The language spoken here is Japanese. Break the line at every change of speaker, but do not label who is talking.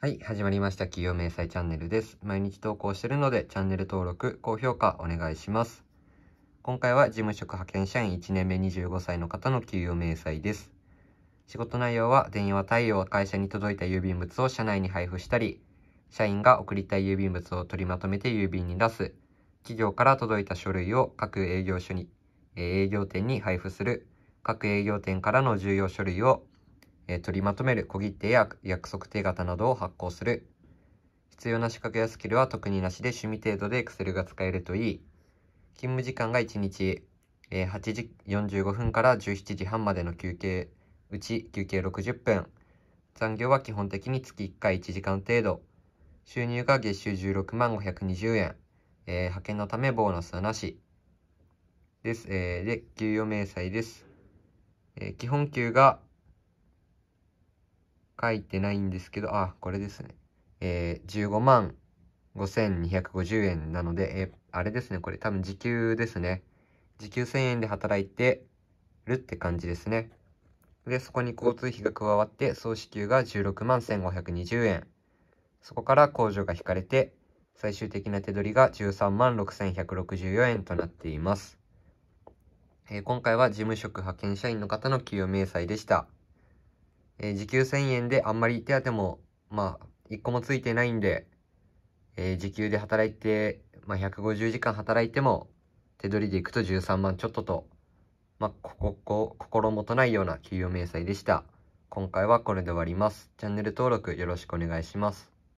はい、始まりました。企業明細チャンネルです。毎日投稿してるので、チャンネル登録、高評価お願いします。今回は事務職派遣社員1年目25歳の方の給与明細です。仕事内容は、電話対応、会社に届いた郵便物を社内に配布したり、社員が送りたい郵便物を取りまとめて郵便に出す、企業から届いた書類を各営業所に、営業店に配布する、各営業店からの重要書類をえ取りまとめる、小切手や約束手形などを発行する。必要な資格やスキルは特になしで趣味程度で Excel が使えるといい。勤務時間が1日、え8時45分から17時半までの休憩、うち休憩60分。残業は基本的に月1回1時間程度。収入が月収16万520円。えー、派遣のためボーナスはなし。です。えー、で、給与明細です。えー、基本給が書いてないんですけど、あ、これですね。えー、15万5250円なので、えー、あれですね、これ多分時給ですね。時給1000円で働いてるって感じですね。で、そこに交通費が加わって、総支給が16万1520円。そこから控除が引かれて、最終的な手取りが13万6164円となっています。えー、今回は事務職派遣社員の方の給与明細でした。えー、時給1000円であんまり手当も、まあ、1個もついてないんで、えー、時給で働いて、まあ、150時間働いても、手取りでいくと13万ちょっとと、まあ、ここ、こ心もとないような給与明細でした。今回はこれで終わります。チャンネル登録よろしくお願いします。